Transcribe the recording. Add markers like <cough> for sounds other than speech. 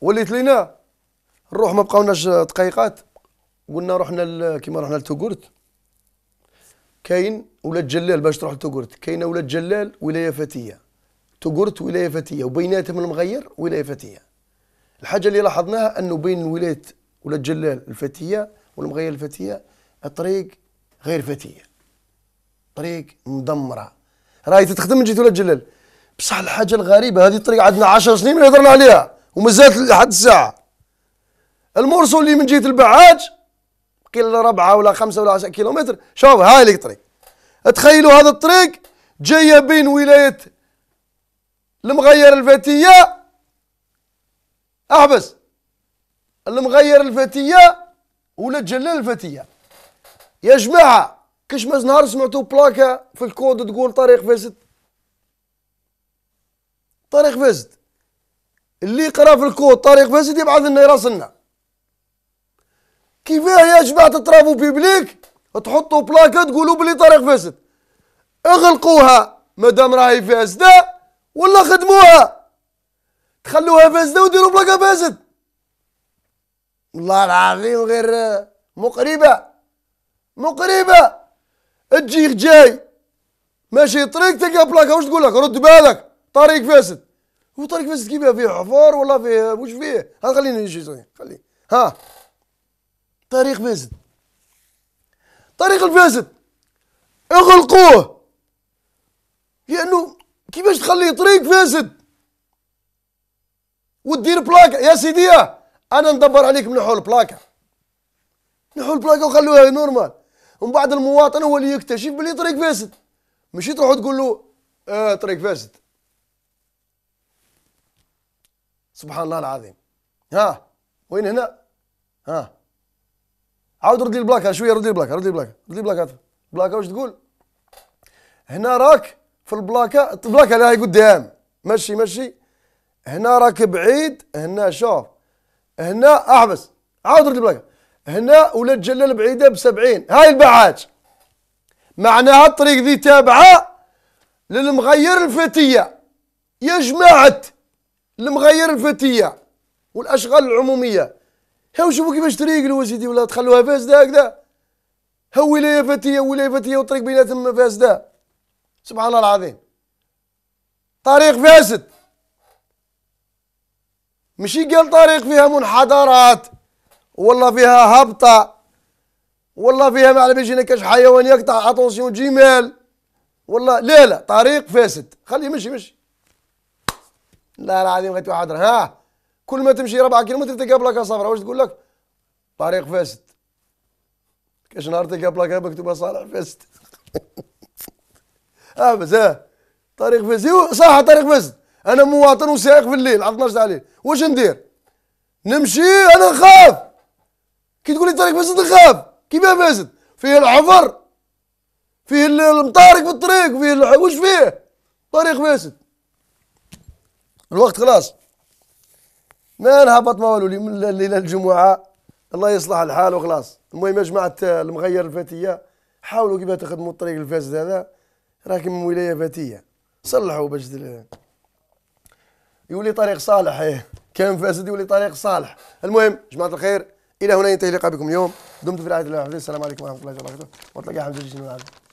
وليت لينا نروح ما بقاوناش دقيقات قلنا رحنا كيما رحنا لتوغورت كاين ولاد جلال باش تروح لتوغورت كاينه ولاد جلال ولايه فتيه توغورت ولايه فتيه وبيناتهم المغير ولايه فتيه الحاجه اللي لاحظناها انه بين ولايه ولاد جلال الفتيه والمغير الفتيه الطريق غير فتيه طريق مدمره راهي تتخدم من جهه ولاد جلال بصح الحاجه الغريبه هذه الطريق عندنا 10 سنين ما هضرنا عليها وما زالت لحد الساعه المرسول اللي من جهه البعاج قيل ربعة ولا خمسة ولا عشرة كيلومتر شوف هاي الطريق طريق تخيلوا هذا الطريق جاية بين ولاية المغير الفتية احبس المغير الفتية ولا جلال الفتية يا جماعة كش ما نهار سمعتوا بلاكة في الكود تقول طريق فاسد طريق فاسد اللي يقرا في الكود طريق فاسد يبعث لنا يراسلنا كيفاه يا جماعه الترافو بيبليك تحطوا بلاكه تقولوا بلي طريق فاسد اغلقوها مادام راهي فاسده ولا خدموها تخلوها فاسده وديروا بلاكه فاسد والله العظيم غير مقربه مقربه تجيك جاي ماشي طريق تلقى بلاكه واش تقول لك رد بالك طريق فاسد وطريق فاش تجيبها فيه حفار ولا فيه واش فيه ها خليني نجي خلي ها طريق فاسد طريق الفاسد اغلقوه لانه كيفاش تخليه طريق فاسد ودير بلاكا يا سيدي انا ندبر عليك نحو البلاكا نحو البلاكا وخلوها نورمال ومن بعد المواطن هو اللي يكتشف بلي طريق فاسد ماشي تروح تقول له آه طريق فاسد سبحان الله العظيم ها وين هنا ها عاود ردي البلاك شويه ردي البلاك ردي البلاك ردي البلاك رد واش تقول هنا راك في البلاكه البلاكه اللي هاي قدام ماشي ماشي هنا راك بعيد هنا شوف هنا احبس آه، عاود ردي البلاكه هنا ولاد جلال بعيده ب 70 هاي البعاج معناها الطريق ذي تابعه للمغير الفتيه يا جماعه المغير الفتيه والاشغال العموميه هاو شوفوا كيفاش تريقلوا سيدي ولا تخلوها فاسده هكذا هاو ولايه فتيه ولايه فتيه والطريق بيناتهم فاسده سبحان الله العظيم طريق فاسد ماشي قال طريق فيها منحدرات والله فيها هبطه والله فيها ما على باليش كاش حيوان يقطع اطونسيون جمال والله لا لا طريق فاسد خليه يمشي يمشي لا العظيم غادي واحد ها كل ما تمشي 4 كيلومتر تلقى بلاكا صفراء واش تقول لك طريق فاسد كاش نهار تلقى بلاكا مكتوبه صالح فاسد <laughs> اه بس طريق فاسد صح طريق فاسد انا مواطن وسائق في الليل على 12 عليه واش ندير نمشي انا نخاف كي تقول لي طريق فاسد نخاف كيما فاسد فيه الحفر فيه المطارق في الطريق فيه واش فيه طريق فاسد الوقت خلاص ما نهبط ما والو ليله الجمعه الله يصلح الحال وخلاص المهم يا جماعه المغير الفاتيه حاولوا كيف تخدموا الطريق الفاسد هذا راكم من ولايه فاتيه صلحوا باش يولي طريق صالح إيه. كان فاسد يولي طريق صالح المهم جماعه الخير الى هنا ينتهي لقاء بكم اليوم دمتم في رعايه الله السلام عليكم ورحمه الله وبركاته وتلقى حمزه جيش